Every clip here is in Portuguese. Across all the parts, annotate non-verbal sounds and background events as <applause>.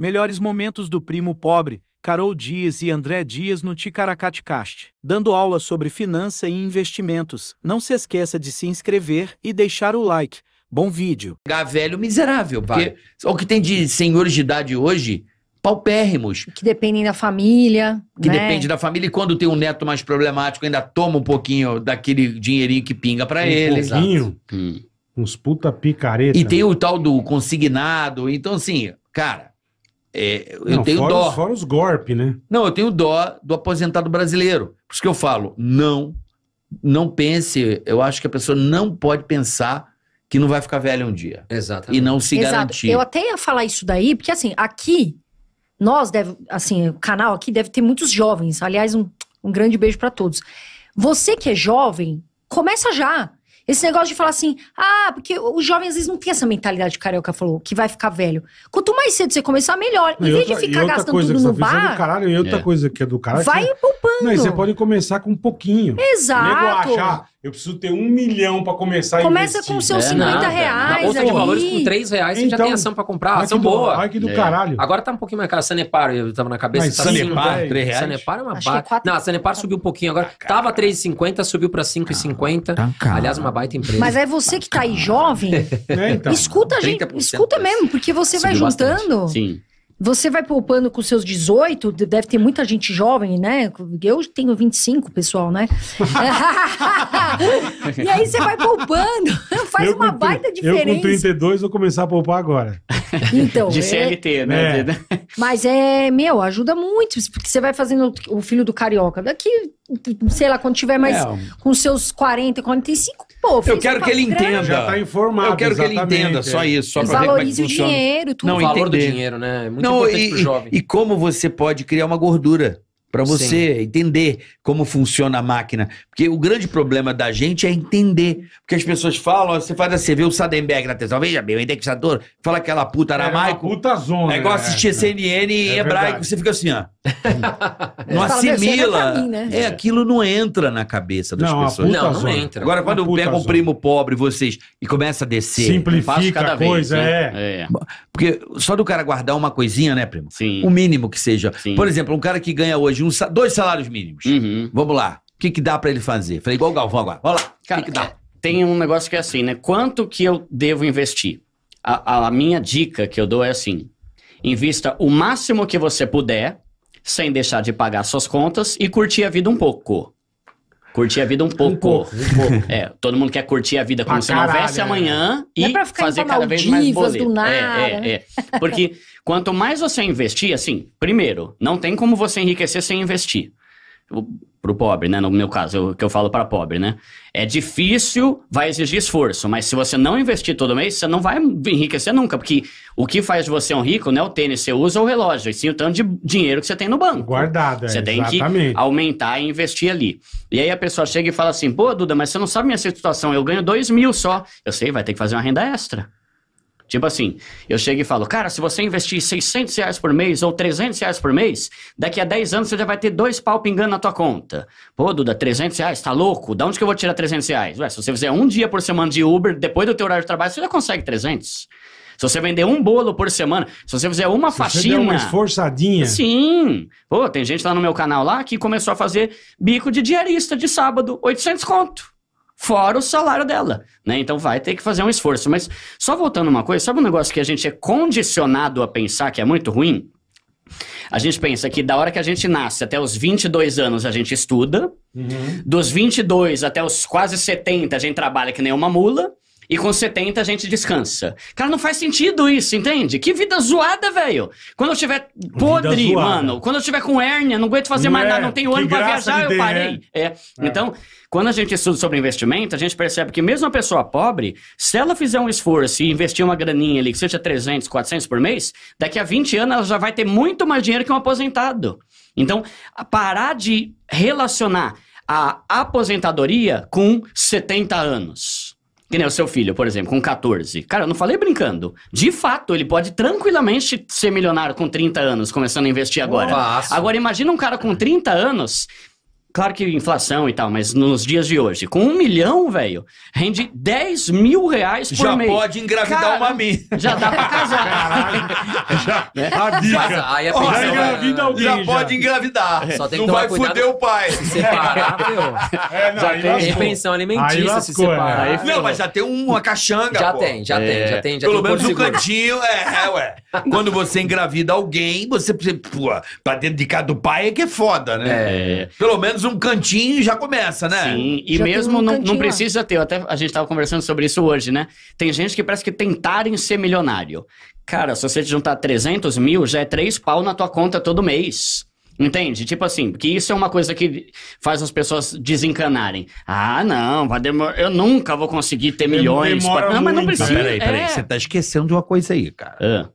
Melhores momentos do primo pobre, Carol Dias e André Dias no Ticaracaticast, dando aula sobre finança e investimentos. Não se esqueça de se inscrever e deixar o like. Bom vídeo. Velho miserável, pai. o que tem de senhores de idade hoje, paupérrimos. Que dependem da família. Que né? depende da família. E quando tem um neto mais problemático, ainda toma um pouquinho daquele dinheirinho que pinga para um ele. Um pouquinho? Hum. Uns puta picareta. E tem o tal do consignado. Então, assim, cara, é, eu tenho fora, dó. Fora os golpes, né? Não, eu tenho dó do aposentado brasileiro. Por isso que eu falo, não, não pense. Eu acho que a pessoa não pode pensar que não vai ficar velha um dia. Exatamente. E não se Exato. garantir. Eu até ia falar isso daí, porque assim, aqui, nós deve, assim, o canal aqui deve ter muitos jovens. Aliás, um, um grande beijo para todos. Você que é jovem, começa já. Esse negócio de falar assim, ah, porque o jovem às vezes não tem essa mentalidade o carioca falou, que vai ficar velho. Quanto mais cedo você começar, melhor. Em vez de ficar gastando tudo no tá bar. Caralho, e outra é. coisa que é do caralho. É vai que... poupando. Não, você pode começar com um pouquinho. Exato. achar, ah, eu preciso ter um milhão para começar Começa a investir. com seus é, 50 nada. reais. Na ali. de valores com 3 reais, então, você já tem então, ação para comprar. Ação do, boa. Ai, que do é. caralho. Agora tá um pouquinho mais caro. Sanepar, eu tava na cabeça. Mas, tá Sanepar, 3 né? reais? Sanepar é uma é barra. Quatro... Não, Sanepar tá subiu um pouquinho agora. Tá tava 3,50, subiu para 5,50. Tá Aliás, uma baita empresa. Mas é você tá que tá aí jovem. <laughs> é, então. Escuta, gente. Escuta mesmo, porque você subiu vai juntando. Bastante. Sim. Você vai poupando com seus 18, deve ter muita gente jovem, né? Eu tenho 25, pessoal, né? <laughs> e aí você vai poupando, <laughs> faz eu uma com, baita diferença. Eu com 32 vou começar a poupar agora. Então, de CLT, é, né? É. Né? Mas é, meu, ajuda muito, porque você vai fazendo o filho do carioca. Daqui, sei lá, quando tiver mais é. com seus 40, 45, Pô, eu quero que ele grande. entenda. Já tá informado. Eu quero que ele entenda, só é. isso. Só para ver como é que o dinheiro, tudo. Não, o valor entender. do dinheiro, né? É muito não, importante e, pro jovem. E como você pode criar uma gordura para você Sim. entender como funciona a máquina. Porque o grande problema da gente é entender. Porque as pessoas falam, você faz assim, vê o Sadenberg na televisão, veja bem, o indexador, fala aquela puta aramaico. É puta zona. Né? É igual assistir é, CNN em é hebraico, você fica assim, ó. <laughs> não é assimila. Mim, né? É, aquilo não entra na cabeça das não, pessoas. Não, não entra. Agora, quando pega um primo pobre, vocês, e começa a descer. Simplifica a coisa, assim, é. é. Porque só do cara guardar uma coisinha, né, primo? Sim. O mínimo que seja. Sim. Por exemplo, um cara que ganha hoje um, dois salários mínimos. Uhum. Vamos lá. O que, que dá para ele fazer? Falei, igual o Galvão agora. Vamos lá. Cara, o que, que dá? É, tem um negócio que é assim, né? Quanto que eu devo investir? A, a minha dica que eu dou é assim: invista o máximo que você puder, sem deixar de pagar suas contas e curtir a vida um pouco. Curtir a vida um pouco. Um pouco, É, todo mundo quer curtir a vida como ah, se caralho, né? não houvesse amanhã é. e fazer cada vez mais boleto. É, é, né? é. Porque quanto mais você investir, assim, primeiro, não tem como você enriquecer sem investir para o pobre, né? No meu caso, eu, que eu falo para pobre, né? É difícil, vai exigir esforço, mas se você não investir todo mês, você não vai enriquecer nunca, porque o que faz você um rico não é o tênis que você usa ou o relógio, e sim o tanto de dinheiro que você tem no banco. Guardado, é, Você tem exatamente. que aumentar e investir ali. E aí a pessoa chega e fala assim, pô, Duda, mas você não sabe minha situação, eu ganho dois mil só. Eu sei, vai ter que fazer uma renda extra. Tipo assim, eu chego e falo, cara, se você investir 600 reais por mês ou 300 reais por mês, daqui a 10 anos você já vai ter dois pau pingando na tua conta. Pô, Duda, 300 reais? Tá louco? Da onde que eu vou tirar 300 reais? Ué, se você fizer um dia por semana de Uber, depois do teu horário de trabalho, você já consegue 300. Se você vender um bolo por semana, se você fizer uma se faxina. Você uma esforçadinha. Sim. Pô, tem gente lá no meu canal lá que começou a fazer bico de diarista de sábado, 800 conto fora o salário dela, né? Então vai ter que fazer um esforço. Mas só voltando uma coisa, sabe um negócio que a gente é condicionado a pensar que é muito ruim? A gente pensa que da hora que a gente nasce até os 22 anos a gente estuda, uhum. dos 22 até os quase 70 a gente trabalha que nem uma mula, e com 70 a gente descansa. Cara, não faz sentido isso, entende? Que vida zoada, velho. Quando eu tiver podre, mano, quando eu tiver com hérnia, não aguento fazer não mais é, nada, não tenho ano pra viajar, eu parei. É. é. Então, quando a gente estuda sobre investimento, a gente percebe que mesmo a pessoa pobre, se ela fizer um esforço e investir uma graninha ali, que seja 300, 400 por mês, daqui a 20 anos ela já vai ter muito mais dinheiro que um aposentado. Então, parar de relacionar a aposentadoria com 70 anos. Que nem o seu filho, por exemplo, com 14. Cara, eu não falei brincando. De fato, ele pode tranquilamente ser milionário com 30 anos, começando a investir agora. Nossa. Agora, imagina um cara com 30 anos Claro que inflação e tal, mas nos dias de hoje, com um milhão, velho, rende 10 mil reais por já mês. Já pode engravidar Cara, uma mina. Já dá pra casar. Caralho. <laughs> Já, A dica. Né? Aí a é pensão, já engravida né? alguém. Já, já pode engravidar. É. Só tem que não vai foder o pai. Se separar, meu. <laughs> É, não, já tem pensão alimentícia lascou, se é. separar. Aí, não, mas já tem uma caixanga, Já pô. tem, já tem, já tem. Já Pelo tem menos um cantinho, é, ué. Quando você engravida alguém, você, pô, pra dedicar do pai é que é foda, né? É. Pelo menos menos um cantinho já começa, né? Sim, e já mesmo um não, não, precisa ter, até a gente estava conversando sobre isso hoje, né? Tem gente que parece que tentarem ser milionário. Cara, se você juntar 300 mil, já é três pau na tua conta todo mês. Entende? Tipo assim, porque isso é uma coisa que faz as pessoas desencanarem. Ah, não, vai demorar. Eu nunca vou conseguir ter milhões. Demora pra... Não, mas não precisa. peraí, peraí. É... Você tá esquecendo de uma coisa aí, cara. É.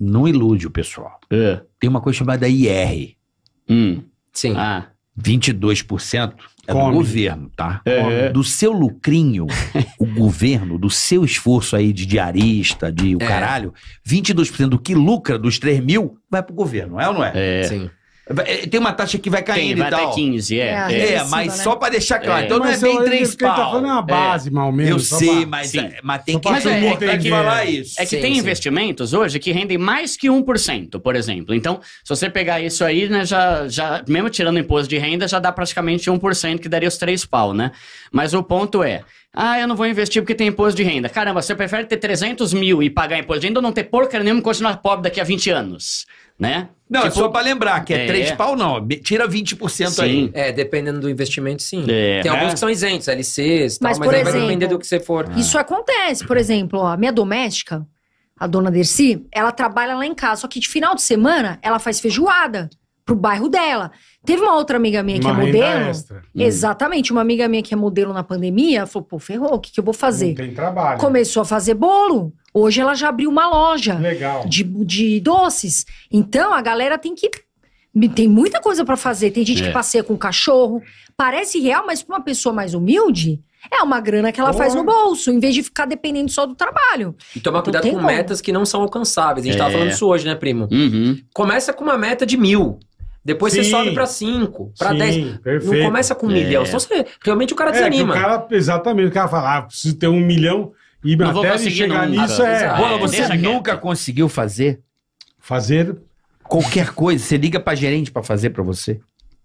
Não ilude o pessoal. É. Tem uma coisa chamada IR. Hum. Sim. Ah. 22% é, tá? é Come. do governo, tá? É. Do seu lucrinho, <laughs> o governo, do seu esforço aí de diarista, de o é. caralho, 22% do que lucra dos 3 mil vai pro governo, é ou não é? É. é. Sim. Eh, tem uma taxa que vai caindo Tem, vai e tal. até 15, é. É, É, é mas né? só pra deixar claro. É. Então não é bem três tá pau. tá falando é uma base, mal menos. Eu sei, pra- mas, é, mas tem que, pra todo mundo tem que falar isso. É que Sim, tem sim. investimentos hoje que rendem mais que 1%, por exemplo. Então, se você pegar isso aí, né, já, já, mesmo tirando imposto de renda, já dá praticamente 1%, que daria os três pau, né? Mas o ponto é, ah, eu não vou investir porque tem imposto de renda. Caramba, você prefere ter 300 mil e pagar imposto de renda ou não ter porca nenhuma e continuar pobre daqui a 20 anos, né? Não, é tipo, só pra lembrar que é, é três pau, não. Tira 20% sim. aí. É, dependendo do investimento, sim. É. Tem alguns que são isentos, LCs, mas, tal, mas, por exemplo, vai depender do que você for. Isso ah. acontece, por exemplo, a minha doméstica, a dona Dercy, ela trabalha lá em casa, só que de final de semana ela faz feijoada pro bairro dela. Teve uma outra amiga minha uma que é modelo. Extra. Hum. Exatamente, uma amiga minha que é modelo na pandemia, falou: pô, ferrou, o que, que eu vou fazer? Não tem trabalho. Começou a fazer bolo. Hoje ela já abriu uma loja Legal. De, de doces. Então a galera tem que tem muita coisa para fazer. Tem gente é. que passeia com cachorro. Parece real, mas para uma pessoa mais humilde, é uma grana que ela faz no bolso, em vez de ficar dependendo só do trabalho. E tomar então, cuidado com como. metas que não são alcançáveis. A gente é. tava falando isso hoje, né, primo? Uhum. Começa com uma meta de mil. Depois Sim. você sobe para 5, para 10. Não começa com um é. milhão. você, realmente o cara é, desanima. É, o cara, exatamente, o cara fala, ah, preciso ter um milhão. E não até chegar nunca. nisso é. Ah, você Deixa é nunca quieto. conseguiu fazer? Fazer. Qualquer coisa. Você liga pra gerente pra fazer pra você?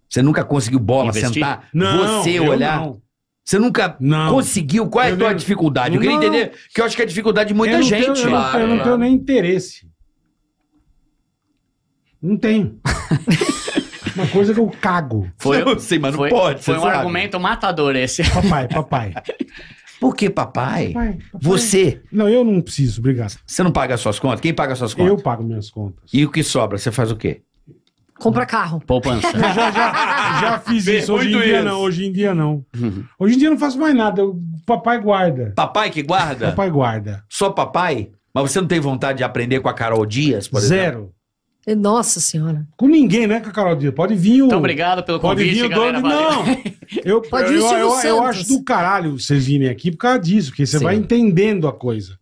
Você nunca conseguiu bola, Investir? sentar, não, você olhar? Não. Você nunca não. conseguiu? Qual é a tua nem... dificuldade? Eu queria entender que eu acho que é a dificuldade de muita eu gente. Tenho, lá, eu, não, tenho nem interesse. Não tenho. <laughs> Uma coisa que eu cago. Foi, <laughs> eu mas não pode. Foi um sabe. argumento matador esse. Papai, papai. <laughs> Por que, papai? Papai, papai? Você. Não, eu não preciso, obrigado. Você não paga as suas contas? Quem paga as suas contas? Eu pago minhas contas. E o que sobra? Você faz o quê? Compra carro. Poupança. Eu <laughs> já, já, já fiz isso. Hoje em, dia, isso. Não, hoje em dia não. Uhum. Hoje em dia não faço mais nada. O papai guarda. Papai que guarda? Papai guarda. Só papai? Mas você não tem vontade de aprender com a Carol Dias, por Zero. exemplo? Zero. Nossa Senhora. Com ninguém, né, Carol Dias? Pode vir o. Então, obrigado pelo convite. <laughs> Pode vir o dono. Não! Eu, Pode eu, eu, eu acho do caralho vocês virem aqui por causa disso, porque você Sim. vai entendendo a coisa.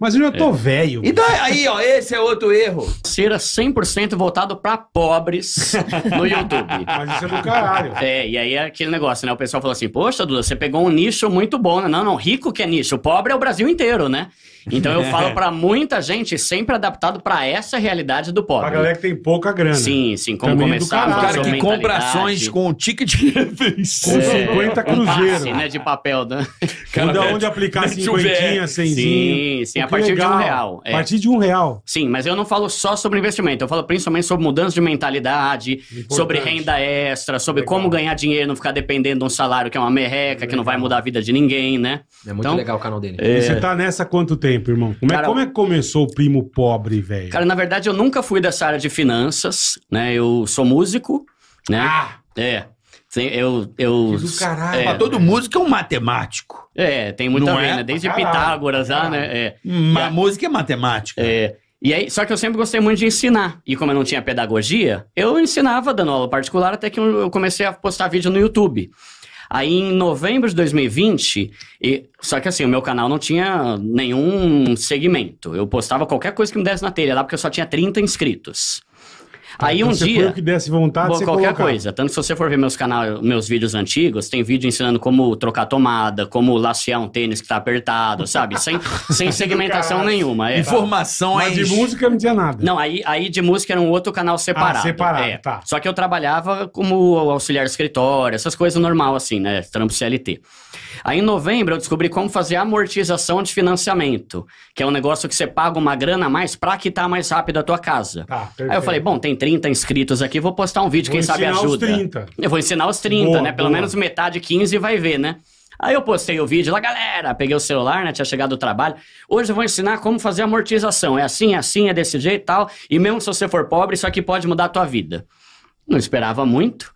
Mas eu já tô é. velho. Então, aí, ó, esse é outro erro. Cera 100% voltado pra pobres no YouTube. <laughs> Mas isso é do caralho. É, e aí é aquele negócio, né? O pessoal falou assim: Poxa, Duda, você pegou um nicho muito bom, né? Não, não, rico que é nicho. O pobre é o Brasil inteiro, né? Então eu falo <laughs> é. para muita gente, sempre adaptado para essa realidade do pobre. Pra galera que tem pouca grana. Sim, sim. Como Também começar a cara que compra ações com ticket de Com 50 é, cruzeiros. Um né, de papel, né? Cara, onde, onde aplicar cinquentinha, cenzinho. Sim, sim. A é partir legal. de um real. É. A partir de um real. Sim, mas eu não falo só sobre investimento. Eu falo principalmente sobre mudança de mentalidade, Importante. sobre renda extra, sobre legal. como ganhar dinheiro, não ficar dependendo de um salário que é uma merreca, legal. que não vai mudar a vida de ninguém, né? É muito então, legal o canal dele. É... E você tá nessa quanto tempo? tempo, irmão? Como, é, cara, é, como é que começou o primo pobre, velho? Cara, na verdade, eu nunca fui dessa área de finanças, né? Eu sou músico, né? Ah! É. Eu, eu, do caralho. É, todo músico é um matemático. É, tem muito Não a ver, é? né? Desde caralho, Pitágoras caralho. lá, né? É. Hum, mas a música é matemática. É. E aí, só que eu sempre gostei muito de ensinar. E como eu não tinha pedagogia, eu ensinava dando aula particular até que eu comecei a postar vídeo no YouTube. Aí em novembro de 2020, e, só que assim, o meu canal não tinha nenhum segmento. Eu postava qualquer coisa que me desse na telha lá, porque eu só tinha 30 inscritos. Tá, aí então um dia. o que desse vontade, bom, você qualquer colocar. coisa. Tanto que se você for ver meus canal, meus vídeos antigos, tem vídeo ensinando como trocar tomada, como lacear um tênis que tá apertado, sabe? Sem, <laughs> sem segmentação nenhuma. É. Informação aí. Mas é de música não tinha nada. Não, aí, aí de música era um outro canal separado. Ah, separado, é. tá. Só que eu trabalhava como auxiliar de escritório, essas coisas normal, assim, né? Trampo CLT. Aí em novembro eu descobri como fazer amortização de financiamento, que é um negócio que você paga uma grana a mais pra quitar mais rápido a tua casa. Tá, Aí eu falei, bom, tem 30 inscritos aqui, vou postar um vídeo, vou quem sabe ajuda. Os 30. Eu vou ensinar os 30, boa, né? Pelo boa. menos metade, 15 vai ver, né? Aí eu postei o vídeo lá, galera, peguei o celular, né? Tinha chegado do trabalho. Hoje eu vou ensinar como fazer amortização. É assim, é assim, é desse jeito e tal. E mesmo se você for pobre, isso aqui pode mudar a tua vida. Não esperava muito.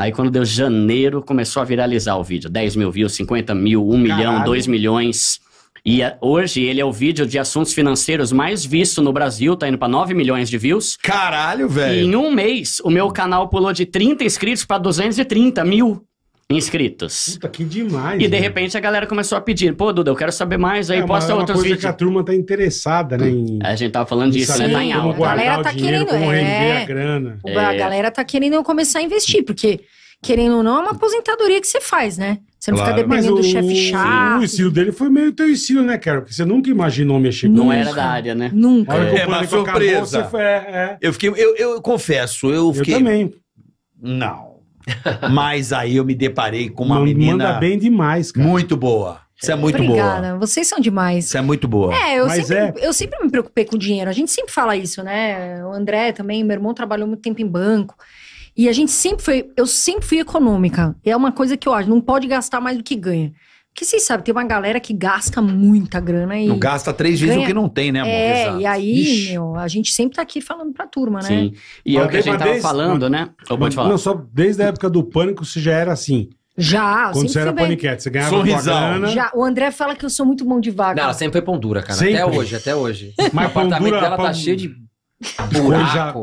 Aí quando deu janeiro, começou a viralizar o vídeo. 10 mil views, 50 mil, 1 Caralho. milhão, 2 milhões. E a, é, hoje ele é o vídeo de assuntos financeiros mais visto no Brasil, tá indo pra 9 milhões de views. Caralho, velho! Em um mês, o meu canal pulou de 30 inscritos para 230 mil inscritos. Puta, que demais. E de né? repente a galera começou a pedir, pô, Duda, eu quero saber mais, aí é, posta é uma outros coisa vídeos. que a turma tá interessada, né? Em... A gente tava falando disso, né? Sim, né? Tá em alta. a galera tá dinheiro, querendo, é... a grana. É... A galera tá querendo começar a investir, porque querendo ou não, é uma aposentadoria que você faz, né? Você não claro. fica dependendo o, do chefe chato. O estilo dele foi meio teu estilo, né, cara? Porque você nunca imaginou mexer com Não era da área, né? Nunca. É, é uma surpresa. Acabou, foi, é, é. Eu, fiquei, eu, eu confesso, eu fiquei... Eu também. Não. Mas aí eu me deparei com uma menina. Manda bem demais, cara. Muito boa. Você é muito Obrigada. boa. Obrigada, vocês são demais. Você é muito boa. É eu, Mas sempre, é... eu sempre me preocupei com dinheiro. A gente sempre fala isso, né? O André também, meu irmão trabalhou muito tempo em banco. E a gente sempre foi. Eu sempre fui econômica. É uma coisa que eu acho, não pode gastar mais do que ganha. Porque vocês sabem, tem uma galera que gasta muita grana e. Não gasta três vezes o que não tem, né, amor? É, Exato. e aí, Ixi. meu, a gente sempre tá aqui falando pra turma, né? Sim. E é o que a gente tava desde, falando, né? Eu vou te falar. Não, só desde a época do pânico você já era assim. Já, Quando você era paniquete, você ganhava Sorrisão. grana. o André fala que eu sou muito mão de vaga Não, ela sempre foi pão dura, cara. Sempre. Até hoje, até hoje. Mas o apartamento dura, dela tá pão... tá cheio de já...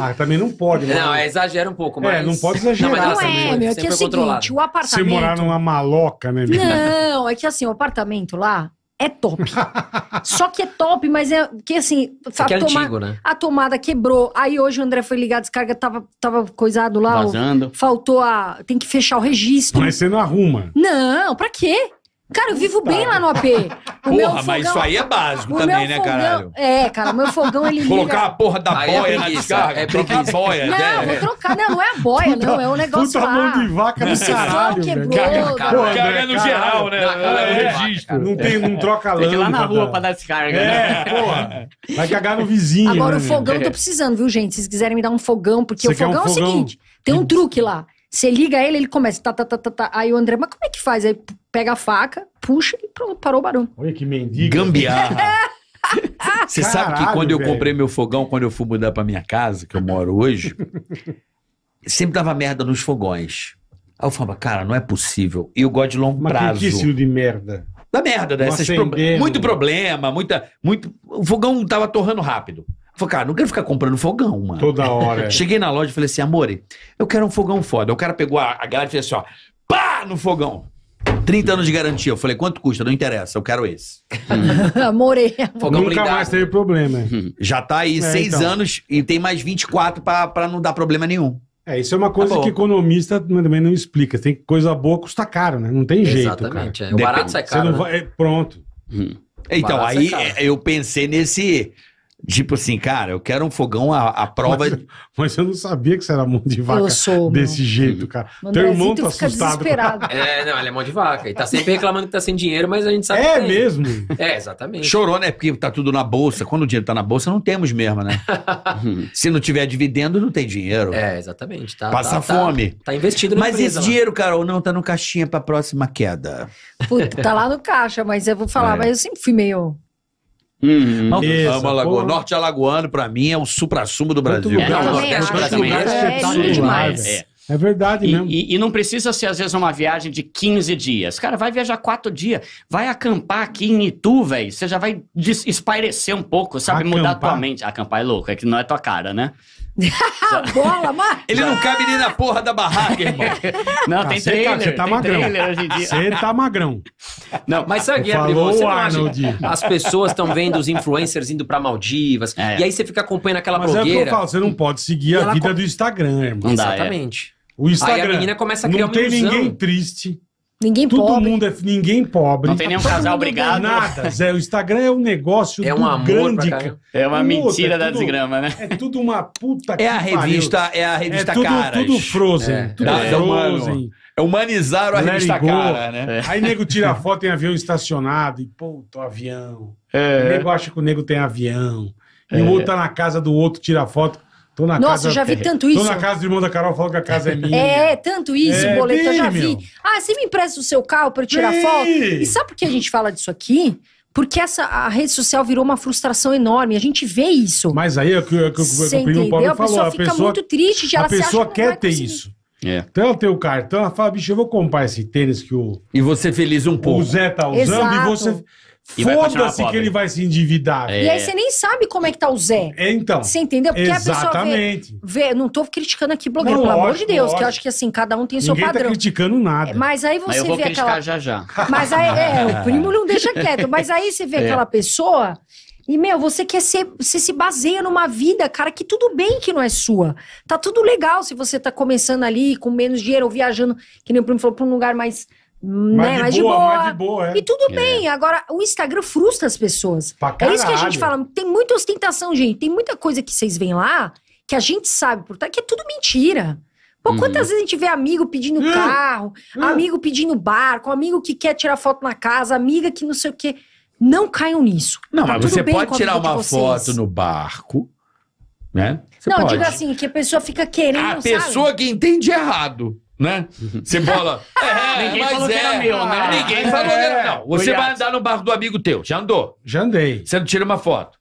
Ah, também não pode. Não, não é, exagera um pouco, mas... É, não pode exagerar. Não, mas tá não é, meu, é que é o seguinte, o apartamento... Você morar numa maloca, né? Meu? Não, é que assim, o apartamento lá é top. <laughs> Só que é top, mas é que assim, é a, é toma... antigo, né? a, tomada quebrou. Aí hoje o André foi ligar, a descarga tava, tava coisado lá. Vazando. Ó, faltou a. Tem que fechar o registro. Mas você não arruma. Não, pra quê? Cara, eu vivo bem lá no AP. O porra, fogão, mas isso aí é básico também, né, fogão, caralho? É, cara, o meu fogão ele. Colocar a porra da aí é boia é na descarga. É trocar a boia. Não, é, vou trocar. Não, não é a boia, puta, não. É um negócio. Puta lá. mão de vaca do caralho. Quebrou, carga, carga, carga no geral, né? é, registro. Não, tem, não troca lâmpada. Tem que ir lá na rua pra dar descarga. É, né? porra. Vai cagar no vizinho. Agora, o né, fogão eu tô é. precisando, viu, gente? Se vocês quiserem me dar um fogão, porque o fogão é o seguinte: tem um truque lá. Você liga ele, ele começa. Tá, tá, tá, tá, tá. Aí o André, mas como é que faz? Aí pega a faca, puxa e pronto, parou o barulho. Olha que mendigo. Gambiarra. <laughs> É. Você sabe que quando eu velho. comprei meu fogão, quando eu fui mudar pra minha casa, que eu moro hoje, sempre dava merda nos fogões. Aí eu falava, cara, não é possível. E eu gosto de longo Mas prazo. Que de merda? Da merda, né? pro... Muito problema, muita, muito... O fogão tava torrando rápido. Falei, cara, não quero ficar comprando fogão, mano. Toda hora. É. Cheguei na loja e falei assim, amore, eu quero um fogão foda. O cara pegou a, a galera e fez assim, ó, pá, no fogão. 30 anos de garantia. Eu falei, quanto custa? Não interessa, eu quero esse. <laughs> É amore. Fogão Nunca blindado. mais teve problema. É. Uhum. Já tá aí É, então. anos e tem mais 24 pra, pra não dar problema nenhum. É, isso é uma coisa Tá que economista também não explica. Tem coisa boa custa caro, né? Não tem jeito, Exatamente. é. O Depende. barato sai caro. Você caro. não né? vai... é, pronto. Hum. Então, aí é, eu pensei nesse Tipo assim, cara, eu quero um fogão à, à prova. Mas, mas, eu não sabia que você era mão de vaca sou, desse meu. jeito, cara. Mano, Teu irmão tá assustado. É, não, ele é mão de vaca. E tá sempre reclamando que tá sem dinheiro, mas a gente sabe. É mesmo? É, exatamente. Chorou, né? Porque tá tudo na bolsa. Quando o dinheiro tá na bolsa, não temos mesmo, né? <laughs> Se não tiver dividendo, não tem dinheiro. É, exatamente. Tá, Passa tá, tá fome. Tá, tá, investido na Mas empresa, esse né? lá. dinheiro, cara, ou não, tá no caixinha pra próxima queda. Puta, tá lá no caixa, mas eu vou falar, é. mas eu sempre fui meio Uhum. isso, amo Alagoa. Pô. Norte Alagoano, pra mim, é o supra-sumo do Brasil. É, o Nordeste brasileiro é, é, demais. É. É verdade e, mesmo. E, e, não precisa ser, às vezes, uma viagem de 15 dias. Cara, vai viajar quatro dias. Vai acampar aqui em Itu, velho. Você já vai espairecer um pouco, sabe? Acampar? Mudar a tua mente. Acampar é louco, é que não é tua cara, né? <laughs> Bola, mas... Ele não cabe nem na porra da barraca, irmão. <laughs> não, tem cê trailer. Você tá, tá magrão. Você tá magrão. Não, mas sabe, Gabriel, você não acha? As pessoas estão vendo os influencers indo pra Maldivas. É. E aí você fica acompanhando aquela mas blogueira. Mas é o que eu falo, você não pode seguir a vida com... do Instagram, irmão. Não dá, Exatamente. É. O Instagram. Aí a menina começa a criar Não tem ilusão. ninguém triste. Ninguém Todo pobre. mundo é ninguém pobre. Não tem nenhum Todo casal obrigado. Nada, Zé. O Instagram é um negócio é um amor grande. Pra é uma mentira é tudo, da desgrama, né? É tudo uma puta É a revista, é a é revista é tudo, Caras. Tudo Frozen. É, tudo é, Frozen. É humanizar a revista Go. Cara, né? É. Aí nego tira foto em avião estacionado e, puto, avião. É. O nego acha que o nego tem avião. E é. o outro tá na casa do outro, tira foto. Tô na Nossa, casa, eu já vi tanto isso. Tô na casa do irmão da Carol, falou que a casa é minha. É, tanto isso, é, boleto, bem, eu já vi. Meu. Ah, você me empresta o seu carro para eu tirar bem. foto? E sabe por que a gente fala disso aqui? Porque essa, a rede social virou uma frustração enorme. A gente vê isso. Mas aí é o que, é que, é o primo Paulo a falou. Pessoa a pessoa fica muito triste de ela A pessoa quer ter conseguir. isso. É. Então ela tem o cartão, ela fala, bicho, eu vou comprar esse tênis que o. E você feliz um pouco. O Zé tá usando Exato. e você. Foda-se que ele vai se endividar. É. E aí você nem sabe como é que tá o Zé. É, então. Você entendeu? Porque exatamente. a pessoa vê, vê, Não tô criticando aqui blogueiro, não, pelo lógico, amor de Deus, lógico. que eu acho que assim, cada um tem Ninguém seu tá padrão. Não tá criticando nada. É, mas aí você mas eu vou vê criticar aquela... já já. <laughs> Mas aí, é, o primo não deixa <laughs> quieto. Mas aí você vê é. aquela pessoa e, meu, você quer ser. Você se baseia numa vida, cara, que tudo bem que não é sua. Tá tudo legal se você tá começando ali com menos dinheiro ou viajando, que nem o primo falou, pra um lugar mais mas, né? de, mas boa, de, boa, mas de boa. É. E tudo é. bem. Agora, o Instagram frustra as pessoas. É isso que a gente fala. Tem muita ostentação, gente. Tem muita coisa que vocês veem lá que a gente sabe por que é tudo mentira. Pô, uhum. quantas vezes a gente vê amigo pedindo uhum. carro, uhum. amigo pedindo barco, amigo que quer tirar foto na casa, amiga que não sei o quê. Não caiam nisso. Não, tá mas você pode tirar uma foto no barco, né? Você não, pode. diga assim, que a pessoa fica querendo. A pessoa que entende errado né? Se bola. <laughs> É, Ninguém mas falou é. que era é. meu, né? Ninguém falou que era. Não, você Foi vai andar no barco do amigo teu. Já andou. Já andei. Você não tira uma foto.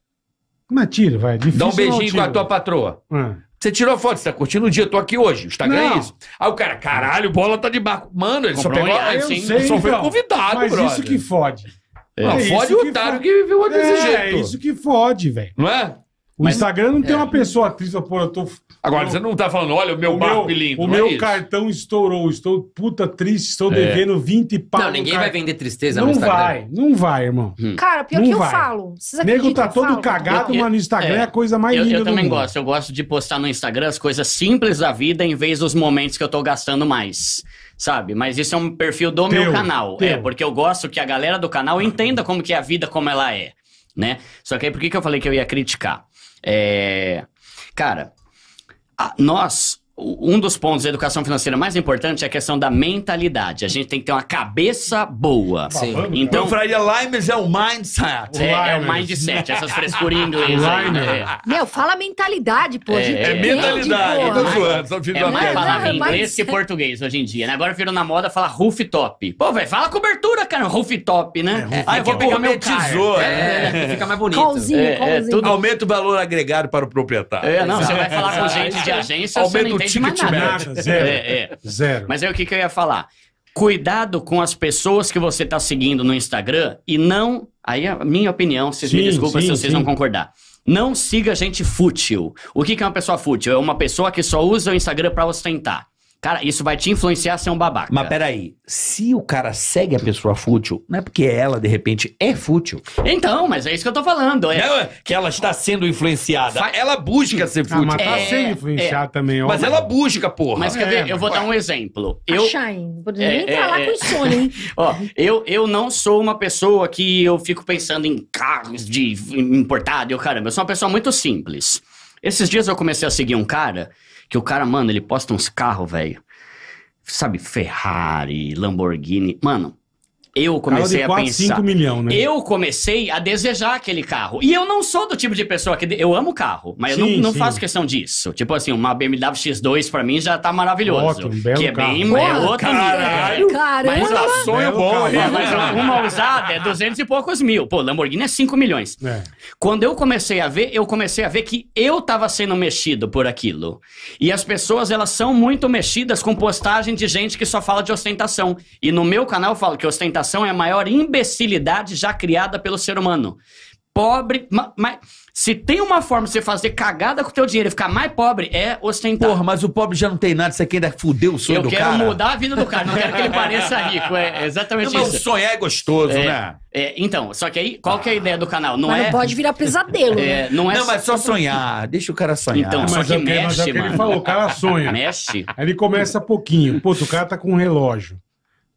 Mas tira, vai. Difícil Dá um beijinho com a tua patroa. É. Você tirou a foto, você tá curtindo o dia, eu tô aqui hoje. O Instagram é não. é isso. Aí o cara, caralho, bola tá de barco. Mano, ele Comprou só pegou. Um... Ar, sim, sei, só foi então, convidado, mas Isso que fode. É. Não, é fode o otário que, fode. que viveu desse é, jeito. É isso que fode, velho. Não é? O Instagram não tem é. uma pessoa triste pra pôr, eu tô. Agora, você não tá falando, olha, o meu o barco meu, limpo. o é meu isso. cartão estourou, estou puta triste, estou é. devendo 20 pau. Não, ninguém vai vender tristeza no Instagram. Não vai, não vai, irmão. Hum. Cara, pior Não que vai. Tá eu falo. O nego tá todo falo? cagado, Eu- mas no Instagram é, é. a coisa mais Eu, linda eu do também mundo. gosto. Eu gosto de postar no Instagram as coisas simples da vida em vez dos momentos que eu tô gastando mais. Sabe? Mas isso é um perfil do Teu, meu canal. É, porque eu gosto que a galera do canal entenda como que é a vida como ela é. Né? Só que aí por que, que eu falei que eu ia criticar? É, cara, a, nós um dos pontos da educação financeira mais importante é a questão da mentalidade. A gente tem que ter uma cabeça boa. Sim. Então, então, então Frade Limers é o mindset. É, é o mindset, essas frescuras em <laughs> inglês. É. Meu, fala mentalidade, pô. É, é, é mentalidade. Pô. Eu tô zoando, só é mais falar inglês que português hoje em dia, né? Agora virou na moda falar rooftop. Pô, velho, fala cobertura, cara. Rooftop, né? É, ah, eu vou pegar meu tesouro. É, é. é, fica mais bonito. Colzinho, colzinho. Tudo... Aumenta o valor agregado para o proprietário. É, não, você vai falar com gente de agência, Aumenta entende mais nada. Zero. É, é. Zero. Mas é o que, que eu ia falar. Cuidado com as pessoas que você está seguindo no Instagram e não. Aí é a minha opinião, vocês sim, me desculpem sim, se vocês sim. não concordar. Não siga gente fútil. O que, que é uma pessoa fútil? É uma pessoa que só usa o Instagram para ostentar. Cara, isso vai te influenciar a ser um babaca. Mas peraí, se o cara segue a pessoa fútil, não é porque ela, de repente, é fútil. Então, mas é isso que eu tô falando. É... Não, é que ela está sendo influenciada. Fa... Ela busca ser fútil. Ah, mas tá é... sendo influenciada é... também. Ó, mas ela busca, porra. Mas quer é, ver? Eu vou dar um exemplo. Eu... Shine, vou é, nem é, falar com insônia, hein? <laughs> ó, eu, eu não sou uma pessoa que eu fico pensando em carros de importado. Eu, caramba, eu sou uma pessoa muito simples. Esses dias eu comecei a seguir um cara que o cara, mano, ele posta uns carros, velho. Sabe, Ferrari, Lamborghini. Mano, eu comecei carro de 4, a pensar. 5 milhão, né? Eu comecei a desejar aquele carro. E eu não sou do tipo de pessoa que. Eu amo carro, mas sim, eu não, não faço questão disso. Tipo assim, uma BMW X2 pra mim já tá maravilhoso. Ótimo, belo que é carro. bem. é outro né? caralho. Mas um sonho bom, carro. Né? Mas uma usada é 200 e poucos mil. Pô, Lamborghini é 5 milhões. É. Quando eu comecei a ver, eu comecei a ver que eu tava sendo mexido por aquilo. E as pessoas, elas são muito mexidas com postagem de gente que só fala de ostentação. E no meu canal eu falo que ostentação é a maior imbecilidade já criada pelo ser humano. Pobre, mas se tem uma forma de você fazer cagada com o teu dinheiro e ficar mais pobre, é ostentar. Porra, mas o pobre já não tem nada, você quer ainda fudeu o sonho eu do cara. Eu quero mudar a vida do cara, não quero que ele pareça rico, é exatamente não, isso. Mas o sonhar é gostoso, é, né? É, então, só que aí, qual que é a ideia do canal? Não, mas é, não pode virar pesadelo, é, né? Não, é não, mas é só sonhar, deixa o cara sonhar. Então, mas só que é é mexe, mano. Ele falou, o cara sonha. Mexe. Aí ele começa pouquinho, pô, o cara tá com um relógio.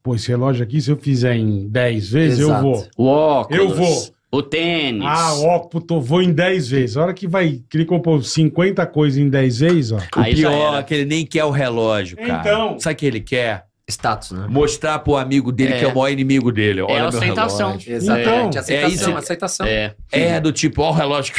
Pô, esse relógio aqui, se eu fizer em 10 vezes, Exato. eu vou. O óculos. Eu vou. O tênis. Ah, ó, puto, vou em 10 vezes. A hora que vai, que ele comprou 50 coisas em 10 vezes, ó. Aí O pior é que ele nem quer o relógio, cara. Então. Sabe o que ele quer? Status, né? Mostrar pro amigo dele é. que é o maior inimigo dele. Olha é meu aceitação. Exatamente. Então, é aceitação, é isso, aceitação. É. é do tipo, ó, o relógio.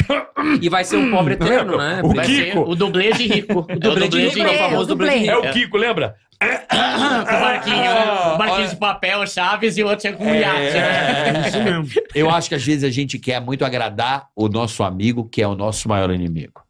E vai ser um pobre eterno, né? O vai Kiko. o dublê de rico. <laughs> O dublê, é o dublê de rico. É o famoso dublê de rico. É o Kiko, lembra? É. <coughs> o Cavaquinho. Marquês o Papel, Chaves, e o outro é com o é, iate. Né? É, é, isso mesmo. Eu acho que às vezes a gente quer muito agradar o nosso amigo, que é o nosso maior inimigo.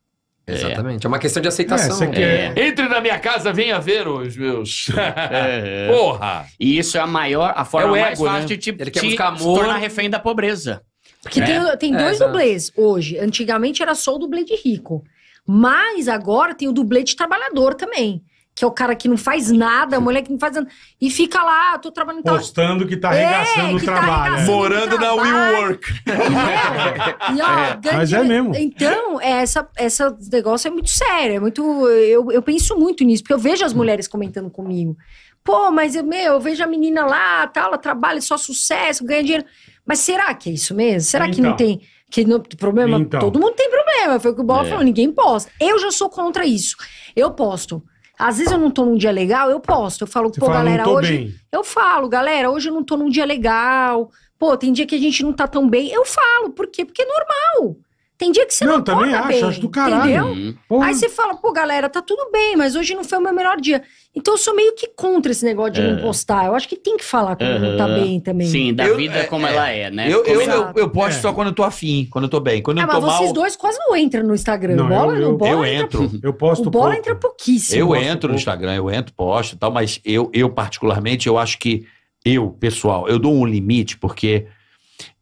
É. Exatamente. É uma questão de aceitação. É, né? quer... é. Entre na minha casa, venha ver os meus. É. <laughs> Porra! E isso é a maior, a forma é o mais fácil né? de te, Ele quer te amor. tornar refém da pobreza. Porque tem, é. tem dois dublês hoje. Antigamente era só o dublê de rico. Mas agora tem o dublê de trabalhador também que é o cara que não faz nada, a mulher que não faz nada, e fica lá, tô trabalhando... Postando que tá arregaçando é, o trabalho. Tá arregaçando Morando na WeWork. É, e, ó, <laughs> é. Mas é mesmo. Então, é, essa, essa negócio é muito sério, é muito... Eu, eu penso muito nisso, porque eu vejo as mulheres comentando comigo. Pô, mas, meu, eu vejo a menina lá, tal, tá, ela trabalha, só sucesso, ganha dinheiro. Mas será que é isso mesmo? Será então. que não então. tem que não, problema? Então. Todo mundo tem problema. Foi o que o Bola é. falou, ninguém posta. Eu já sou contra isso. Eu posto às vezes eu não tô num dia legal, eu posto. Eu falo, Você pô, fala, galera, hoje. Bem. Eu falo, galera, hoje eu não tô num dia legal. Pô, tem dia que a gente não tá tão bem. Eu falo, por quê? Porque é normal. Tem dia que você não, não também acho, bem, acho do caralho. Entendeu? Aí você fala, pô, galera, tá tudo bem, mas hoje não foi o meu melhor dia. Então eu sou meio que contra esse negócio de é. não postar. Eu acho que tem que falar quando uhum. tá bem também. Sim, da eu, vida é, como é, ela é, né? Eu, eu, eu, eu, posto é. só quando eu tô afim, quando eu tô bem. Quando ah, eu tô mas mal... vocês dois quase não entram no Instagram. Não, bola, eu, bola eu entra, entro. Eu posto o Bola pouco. entra pouquíssimo. Eu, eu entro pouco. no Instagram, eu entro, posto e tal, mas eu, eu particularmente, eu acho que eu, pessoal, eu dou um limite porque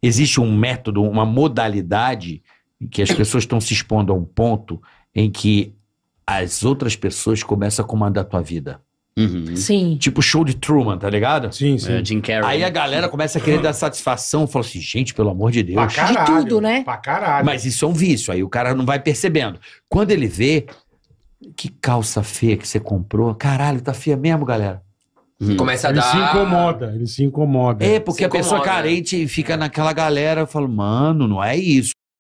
existe um método, uma modalidade que as pessoas estão se expondo a um ponto em que as outras pessoas começam a comandar a tua vida. Uhum. Sim. Tipo show de Truman, tá ligado? Sim, é, sim. É, Jim Carrey. Aí a galera começa a querer dar satisfação, fala assim, gente, pelo amor de Deus. Pra caralho, de tudo, né? Pra caralho. Mas isso é um vício, aí o cara não vai percebendo. Quando ele vê, que calça feia que você comprou, caralho, tá feia mesmo, galera. Hum. Começa a ele dar... se incomoda, ele se incomoda. É, porque se a incomoda. pessoa carente fica naquela galera, eu falo, mano, não é isso.